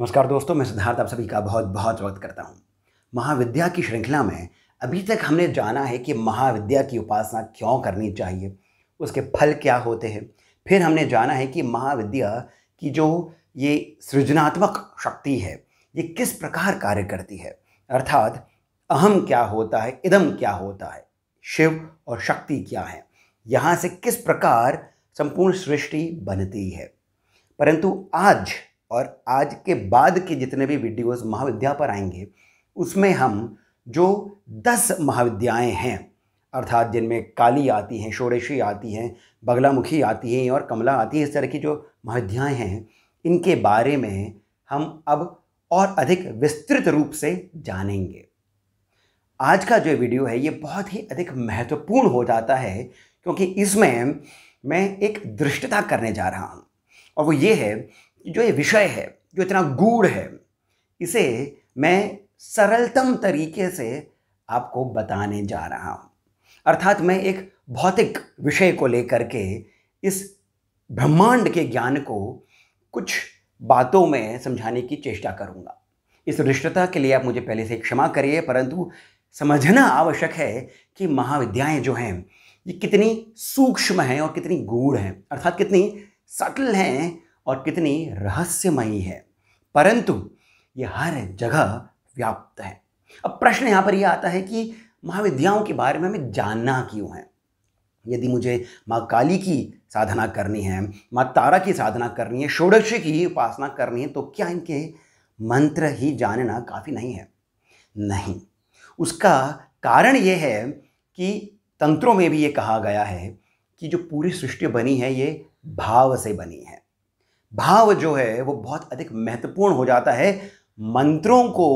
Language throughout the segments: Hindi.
नमस्कार दोस्तों मैं सिद्धार्थ आप सभी का बहुत बहुत स्वागत करता हूँ महाविद्या की श्रृंखला में अभी तक हमने जाना है कि महाविद्या की उपासना क्यों करनी चाहिए उसके फल क्या होते हैं फिर हमने जाना है कि महाविद्या की जो ये सृजनात्मक शक्ति है ये किस प्रकार कार्य करती है अर्थात अहम क्या होता है इदम क्या होता है शिव और शक्ति क्या है यहाँ से किस प्रकार संपूर्ण सृष्टि बनती है परंतु आज और आज के बाद के जितने भी वीडियोस महाविद्या पर आएंगे उसमें हम जो दस महाविद्याएं हैं अर्थात जिनमें काली आती हैं षोड़शी आती हैं बगलामुखी आती हैं और कमला आती है इस तरह की जो महाविद्याएँ हैं इनके बारे में हम अब और अधिक विस्तृत रूप से जानेंगे आज का जो वीडियो है ये बहुत ही अधिक महत्वपूर्ण हो जाता है क्योंकि इसमें मैं एक दृष्टता करने जा रहा हूँ और वो ये है जो ये विषय है जो इतना गूढ़ है इसे मैं सरलतम तरीके से आपको बताने जा रहा हूँ अर्थात मैं एक भौतिक विषय को लेकर के इस ब्रह्मांड के ज्ञान को कुछ बातों में समझाने की चेष्टा करूँगा इस रिश्तता के लिए आप मुझे पहले से क्षमा करिए परंतु समझना आवश्यक है कि महाविद्याएं जो हैं ये कितनी सूक्ष्म हैं और कितनी गूढ़ हैं अर्थात कितनी सटल हैं और कितनी रहस्यमयी है परंतु ये हर जगह व्याप्त है अब प्रश्न यहाँ पर यह आता है कि महाविद्याओं के बारे में हमें जानना क्यों है यदि मुझे माँ काली की साधना करनी है माँ तारा की साधना करनी है षोडश की उपासना करनी है तो क्या इनके मंत्र ही जानना काफ़ी नहीं है नहीं उसका कारण ये है कि तंत्रों में भी ये कहा गया है कि जो पूरी सृष्टि बनी है ये भाव से बनी है भाव जो है वो बहुत अधिक महत्वपूर्ण हो जाता है मंत्रों को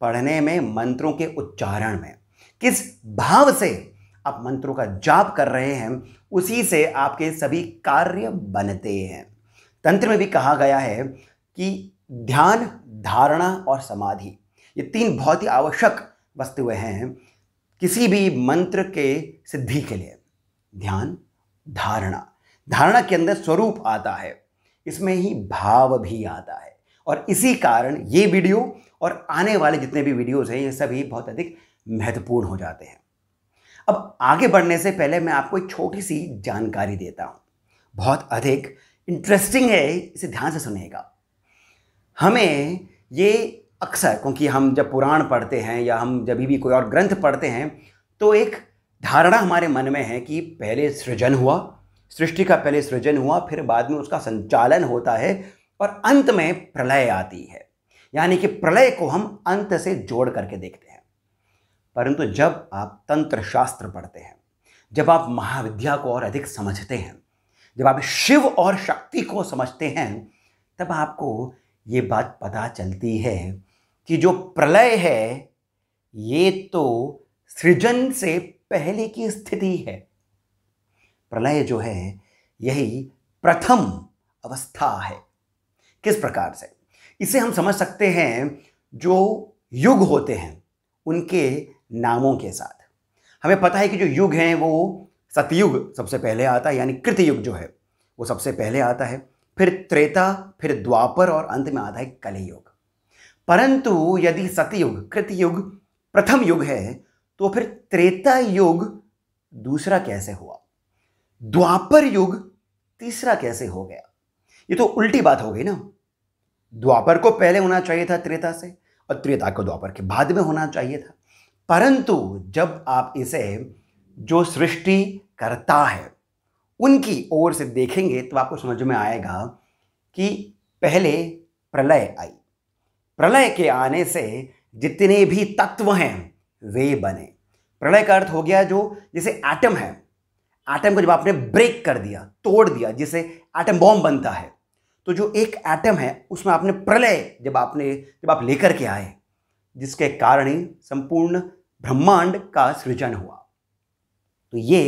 पढ़ने में मंत्रों के उच्चारण में किस भाव से आप मंत्रों का जाप कर रहे हैं उसी से आपके सभी कार्य बनते हैं तंत्र में भी कहा गया है कि ध्यान धारणा और समाधि ये तीन बहुत ही आवश्यक वस्तुएं हैं किसी भी मंत्र के सिद्धि के लिए ध्यान धारणा धारणा के अंदर स्वरूप आता है इसमें ही भाव भी आता है और इसी कारण ये वीडियो और आने वाले जितने भी वीडियोज़ हैं ये सभी बहुत अधिक महत्वपूर्ण हो जाते हैं अब आगे बढ़ने से पहले मैं आपको एक छोटी सी जानकारी देता हूँ बहुत अधिक इंटरेस्टिंग है इसे ध्यान से सुनेगा हमें ये अक्सर क्योंकि हम जब पुराण पढ़ते हैं या हम जब भी कोई और ग्रंथ पढ़ते हैं तो एक धारणा हमारे मन में है कि पहले सृजन हुआ सृष्टि का पहले सृजन हुआ फिर बाद में उसका संचालन होता है और अंत में प्रलय आती है यानी कि प्रलय को हम अंत से जोड़ करके देखते हैं परंतु जब आप तंत्र शास्त्र पढ़ते हैं जब आप महाविद्या को और अधिक समझते हैं जब आप शिव और शक्ति को समझते हैं तब आपको ये बात पता चलती है कि जो प्रलय है ये तो सृजन से पहले की स्थिति है प्रलय जो है यही प्रथम अवस्था है किस प्रकार से इसे हम समझ सकते हैं जो युग होते हैं उनके नामों के साथ हमें पता है कि जो युग हैं वो सतयुग सबसे पहले आता है यानी कृतयुग जो है वो सबसे पहले आता है फिर त्रेता फिर द्वापर और अंत में आता है कलयुग परंतु यदि सतयुग कृतयुग प्रथम युग है तो फिर त्रेता युग दूसरा कैसे हुआ द्वापर युग तीसरा कैसे हो गया ये तो उल्टी बात हो गई ना द्वापर को पहले होना चाहिए था त्रेता से और त्रेता को द्वापर के बाद में होना चाहिए था परंतु जब आप इसे जो सृष्टि करता है उनकी ओर से देखेंगे तो आपको समझ में आएगा कि पहले प्रलय आई प्रलय के आने से जितने भी तत्व हैं वे बने प्रलय का अर्थ हो गया जो जैसे एटम है एटम को जब आपने ब्रेक कर दिया तोड़ दिया जिसे एटम बॉम्ब बनता है तो जो एक एटम है उसमें आपने प्रलय जब आपने जब आप लेकर के आए जिसके कारण ही संपूर्ण ब्रह्मांड का सृजन हुआ तो ये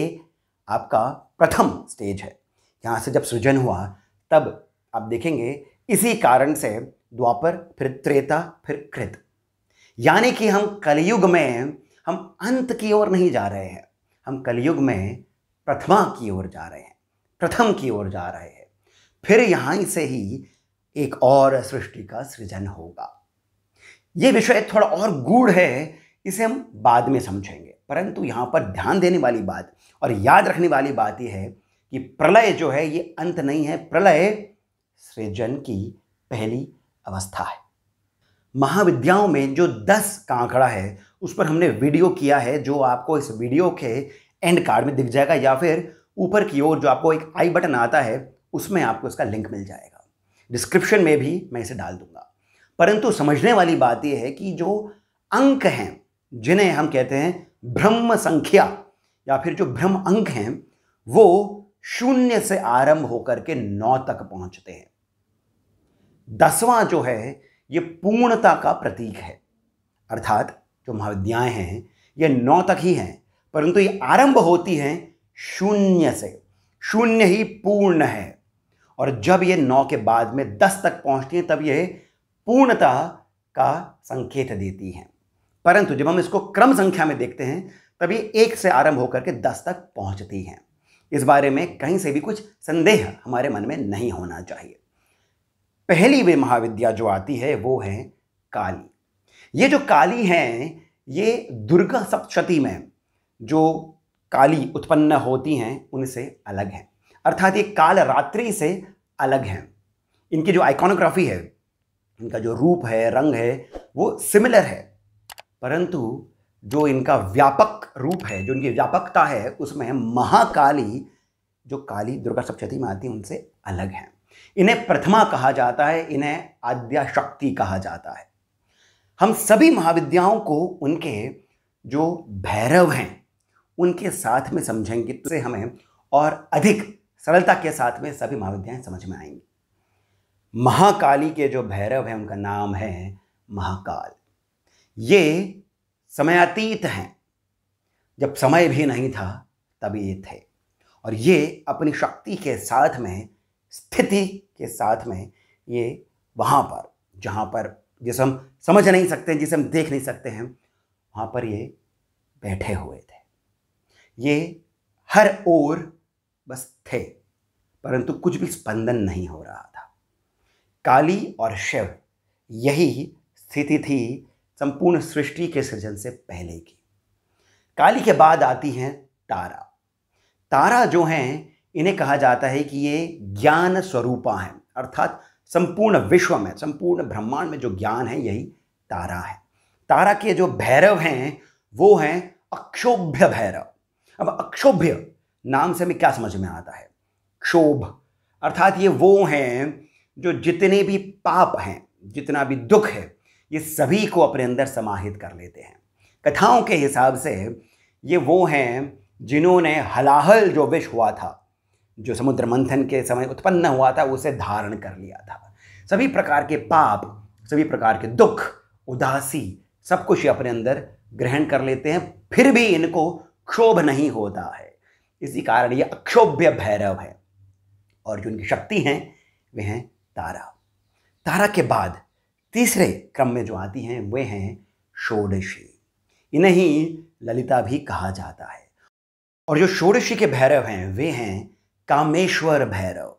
आपका प्रथम स्टेज है यहाँ से जब सृजन हुआ तब आप देखेंगे इसी कारण से द्वापर फिर त्रेता फिर कृत यानी कि हम कलयुग में हम अंत की ओर नहीं जा रहे हैं हम कलयुग में प्रथमा की ओर जा रहे हैं प्रथम की ओर जा रहे हैं फिर यहाँ से ही एक और सृष्टि का सृजन होगा ये विषय थोड़ा और गूढ़ है इसे हम बाद में समझेंगे परंतु यहाँ पर ध्यान देने वाली बात और याद रखने वाली बात यह है कि प्रलय जो है ये अंत नहीं है प्रलय सृजन की पहली अवस्था है महाविद्याओं में जो दस कांकड़ा है उस पर हमने वीडियो किया है जो आपको इस वीडियो के एंड कार्ड में दिख जाएगा या फिर ऊपर की ओर जो आपको एक आई बटन आता है उसमें आपको इसका लिंक मिल जाएगा डिस्क्रिप्शन में भी मैं इसे डाल दूंगा परंतु समझने वाली बात यह है कि जो अंक हैं जिन्हें हम कहते हैं ब्रह्म संख्या या फिर जो ब्रह्म अंक हैं वो शून्य से आरंभ होकर के नौ तक पहुंचते हैं दसवां जो है ये पूर्णता का प्रतीक है अर्थात जो महाविद्याएं हैं ये नौ तक ही हैं परंतु ये आरंभ होती है शून्य से शून्य ही पूर्ण है और जब ये नौ के बाद में दस तक पहुंचती है तब यह पूर्णता का संकेत देती है परंतु जब हम इसको क्रम संख्या में देखते हैं तब ये एक से आरंभ होकर के दस तक पहुंचती है इस बारे में कहीं से भी कुछ संदेह हमारे मन में नहीं होना चाहिए पहली वे महाविद्या जो आती है वो है काली ये जो काली है ये दुर्गा सप्तशती में जो काली उत्पन्न होती हैं उनसे अलग हैं अर्थात ये काल रात्रि से अलग हैं इनकी जो आइकॉनोग्राफी है इनका जो रूप है रंग है वो सिमिलर है परंतु जो इनका व्यापक रूप है जो इनकी व्यापकता है उसमें महाकाली जो काली दुर्गा सप्तशती में आती है उनसे अलग हैं इन्हें प्रथमा कहा जाता है इन्हें आद्या शक्ति कहा जाता है हम सभी महाविद्याओं को उनके जो भैरव हैं उनके साथ में समझेंगे तो हमें और अधिक सरलता के साथ में सभी महाविद्याएं समझ में आएंगी महाकाली के जो भैरव हैं उनका नाम है महाकाल ये समयातीत हैं जब समय भी नहीं था तब ये थे और ये अपनी शक्ति के साथ में स्थिति के साथ में ये वहाँ पर जहाँ पर जिसे हम समझ नहीं सकते जिसे हम देख नहीं सकते हैं वहाँ पर ये बैठे हुए थे ये हर ओर बस थे परंतु कुछ भी स्पंदन नहीं हो रहा था काली और शिव यही स्थिति थी संपूर्ण सृष्टि के सृजन से पहले की काली के बाद आती हैं तारा तारा जो हैं इन्हें कहा जाता है कि ये ज्ञान स्वरूपा हैं अर्थात संपूर्ण विश्व में संपूर्ण ब्रह्मांड में जो ज्ञान है यही तारा है तारा के जो भैरव हैं वो हैं अक्षोभ्य भैरव अब अक्षोभ्य नाम से हमें क्या समझ में आता है क्षोभ अर्थात ये वो हैं जो जितने भी पाप हैं जितना भी दुख है ये सभी को अपने अंदर समाहित कर लेते हैं कथाओं के हिसाब से ये वो हैं जिन्होंने हलाहल जो विष हुआ था जो समुद्र मंथन के समय उत्पन्न हुआ था उसे धारण कर लिया था सभी प्रकार के पाप सभी प्रकार के दुख उदासी सब कुछ ये अपने अंदर ग्रहण कर लेते हैं फिर भी इनको क्षोभ नहीं होता है इसी कारण ये अक्षोभ्य भैरव है और जो उनकी शक्ति हैं वे हैं तारा तारा के बाद तीसरे क्रम में जो आती हैं वे हैं षोडशी इन्हें ही ललिता भी कहा जाता है और जो षोडशी के भैरव हैं वे हैं कामेश्वर भैरव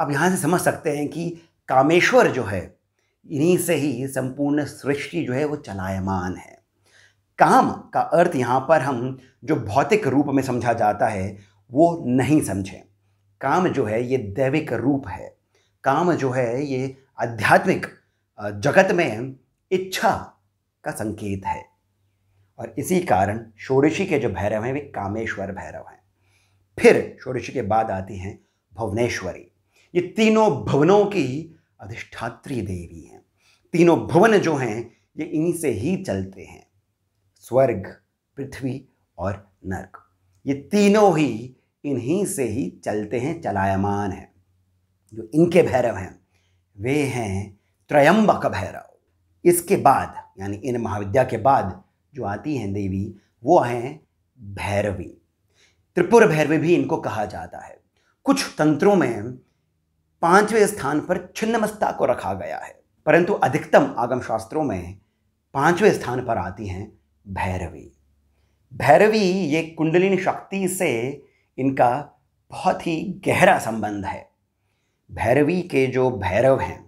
अब यहाँ से समझ सकते हैं कि कामेश्वर जो है इन्हीं से ही संपूर्ण सृष्टि जो है वो चलायमान है काम का अर्थ यहाँ पर हम जो भौतिक रूप में समझा जाता है वो नहीं समझें काम जो है ये दैविक रूप है काम जो है ये आध्यात्मिक जगत में इच्छा का संकेत है और इसी कारण षोडशी के जो भैरव हैं वे कामेश्वर भैरव हैं फिर षोडशी के बाद आती हैं भुवनेश्वरी ये तीनों भुवनों की अधिष्ठात्री देवी हैं तीनों भुवन जो हैं ये इन्हीं से ही चलते हैं स्वर्ग पृथ्वी और नर्क ये तीनों ही इन्हीं से ही चलते हैं चलायमान हैं जो इनके भैरव हैं वे हैं त्रयंबक भैरव इसके बाद यानी इन महाविद्या के बाद जो आती हैं देवी वो हैं भैरवी त्रिपुर भैरवी भी इनको कहा जाता है कुछ तंत्रों में पांचवें स्थान पर छिन्नमस्ता को रखा गया है परंतु अधिकतम आगम शास्त्रों में पांचवें स्थान पर आती हैं भैरवी भैरवी ये कुंडलिनी शक्ति से इनका बहुत ही गहरा संबंध है भैरवी के जो भैरव हैं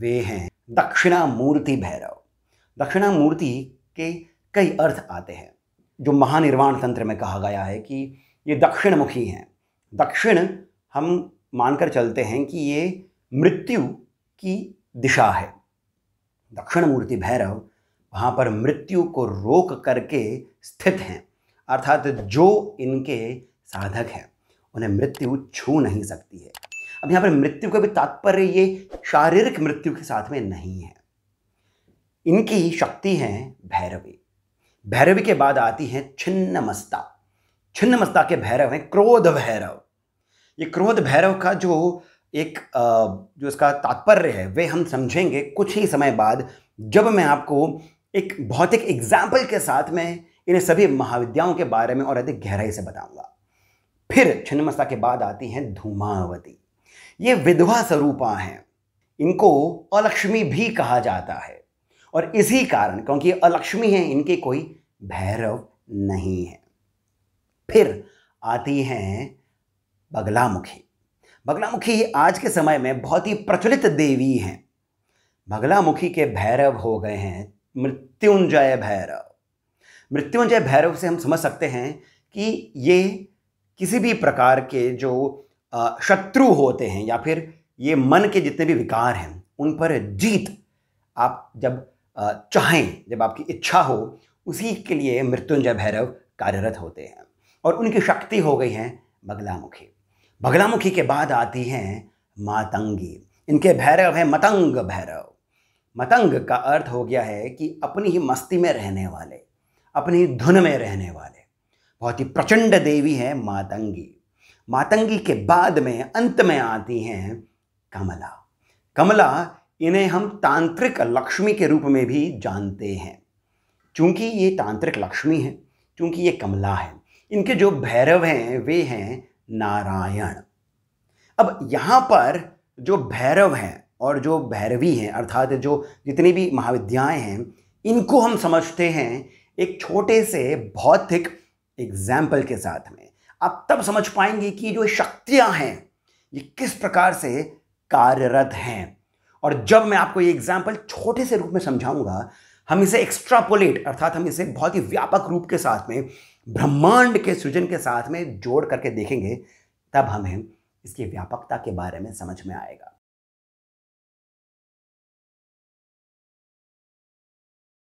वे हैं दक्षिणा मूर्ति भैरव दक्षिणा मूर्ति के कई अर्थ आते हैं जो महानिर्वाण तंत्र में कहा गया है कि ये दक्षिणमुखी हैं दक्षिण हम मानकर चलते हैं कि ये मृत्यु की दिशा है दक्षिण मूर्ति भैरव वहाँ पर मृत्यु को रोक करके स्थित हैं अर्थात जो इनके साधक हैं उन्हें मृत्यु छू नहीं सकती है अब यहाँ पर मृत्यु का भी तात्पर्य ये शारीरिक मृत्यु के साथ में नहीं है इनकी शक्ति है भैरवी भैरवी के बाद आती है छिन्नमस्ता छिन्नमस्ता के भैरव हैं क्रोध भैरव ये क्रोध भैरव का जो एक जो इसका तात्पर्य है वे हम समझेंगे कुछ ही समय बाद जब मैं आपको एक भौतिक एग्जाम्पल के साथ मैं इन सभी महाविद्याओं के बारे में और अधिक गहराई से बताऊंगा फिर छिन्नमस्ता के बाद आती हैं धूमावती ये विधवा स्वरूपा हैं इनको अलक्ष्मी भी कहा जाता है और इसी कारण क्योंकि अलक्ष्मी है इनके कोई भैरव नहीं है फिर आती हैं बगलामुखी बगलामुखी आज के समय में बहुत ही प्रचलित देवी हैं बगलामुखी के भैरव हो गए हैं मृत्युंजय भैरव मृत्युंजय भैरव से हम समझ सकते हैं कि ये किसी भी प्रकार के जो शत्रु होते हैं या फिर ये मन के जितने भी विकार हैं उन पर जीत आप जब चाहें जब आपकी इच्छा हो उसी के लिए मृत्युंजय भैरव कार्यरत होते हैं और उनकी शक्ति हो गई हैं बगलामुखी बगलामुखी के बाद आती हैं मातंगी इनके भैरव हैं मतंग भैरव मतंग का अर्थ हो गया है कि अपनी ही मस्ती में रहने वाले अपनी ही धुन में रहने वाले बहुत ही प्रचंड देवी है मातंगी मातंगी के बाद में अंत में आती हैं कमला कमला इन्हें हम तांत्रिक लक्ष्मी के रूप में भी जानते हैं चूंकि ये तांत्रिक लक्ष्मी है चूंकि ये कमला है इनके जो भैरव हैं वे हैं नारायण अब यहाँ पर जो भैरव हैं और जो भैरवी हैं अर्थात जो जितनी भी महाविद्याएं हैं इनको हम समझते हैं एक छोटे से भौतिक एग्जाम्पल के साथ में आप तब समझ पाएंगे कि जो शक्तियाँ हैं ये किस प्रकार से कार्यरत हैं और जब मैं आपको ये एग्जाम्पल छोटे से रूप में समझाऊंगा हम इसे एक्स्ट्रापोलेट अर्थात हम इसे बहुत ही व्यापक रूप के साथ में ब्रह्मांड के सृजन के साथ में जोड़ करके देखेंगे तब हमें इसकी व्यापकता के बारे में समझ में आएगा